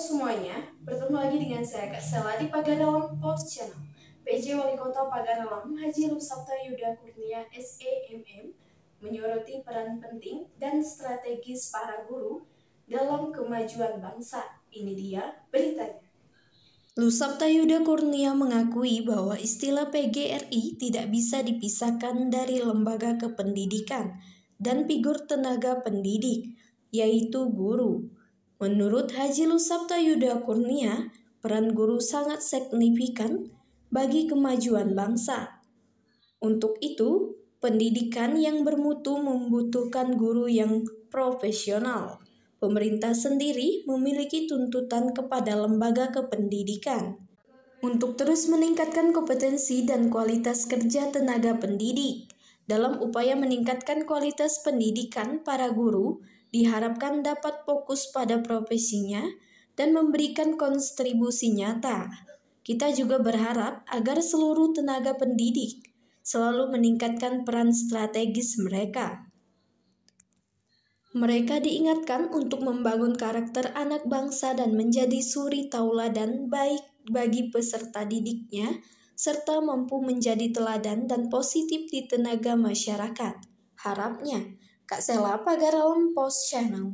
semuanya, bertemu lagi dengan saya Kak Sela di Pagaralam Post Channel. PJ Wali Kota Pagaralam Haji Lusapta Yuda Kurnia SAMM e menyoroti peran penting dan strategis para guru dalam kemajuan bangsa. Ini dia beritanya. Lusapta Yuda Kurnia mengakui bahwa istilah PGRI tidak bisa dipisahkan dari lembaga kependidikan dan figur tenaga pendidik, yaitu guru. Menurut Haji Lusabta Yuda Kurnia, peran guru sangat signifikan bagi kemajuan bangsa. Untuk itu, pendidikan yang bermutu membutuhkan guru yang profesional. Pemerintah sendiri memiliki tuntutan kepada lembaga kependidikan untuk terus meningkatkan kompetensi dan kualitas kerja tenaga pendidik. Dalam upaya meningkatkan kualitas pendidikan para guru, diharapkan dapat fokus pada profesinya dan memberikan kontribusi nyata. Kita juga berharap agar seluruh tenaga pendidik selalu meningkatkan peran strategis mereka. Mereka diingatkan untuk membangun karakter anak bangsa dan menjadi suri tauladan baik bagi peserta didiknya, serta mampu menjadi teladan dan positif di tenaga masyarakat. Harapnya, Kak Sela pagar lempos channel.